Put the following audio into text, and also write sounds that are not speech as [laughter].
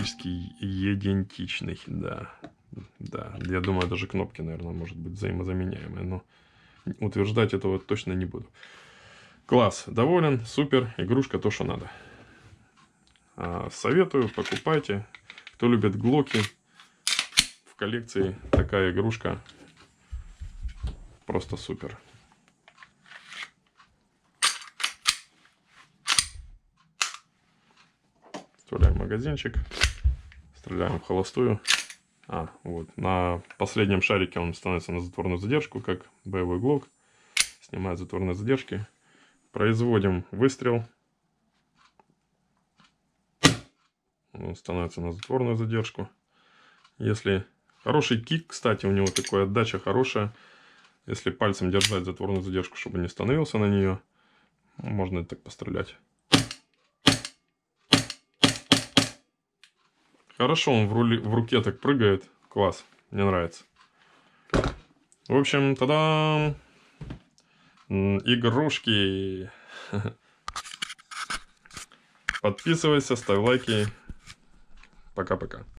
практически идентичный, да. Да, я думаю, даже кнопки, наверное, может быть взаимозаменяемые, но утверждать этого точно не буду. Класс, доволен, супер, игрушка то, что надо. А, советую, покупайте. Кто любит глоки, в коллекции такая игрушка просто супер. Вставляем магазинчик стреляем в холостую. А, вот. На последнем шарике он становится на затворную задержку, как боевой глок. Снимает затворные задержки. Производим выстрел. Он становится на затворную задержку. Если хороший кик, кстати, у него такой отдача хорошая. Если пальцем держать затворную задержку, чтобы не становился на нее, можно так пострелять. Хорошо он в, рули, в руке так прыгает. Класс, мне нравится. В общем, тогда Игрушки. [laughs] Подписывайся, ставь лайки. Пока-пока.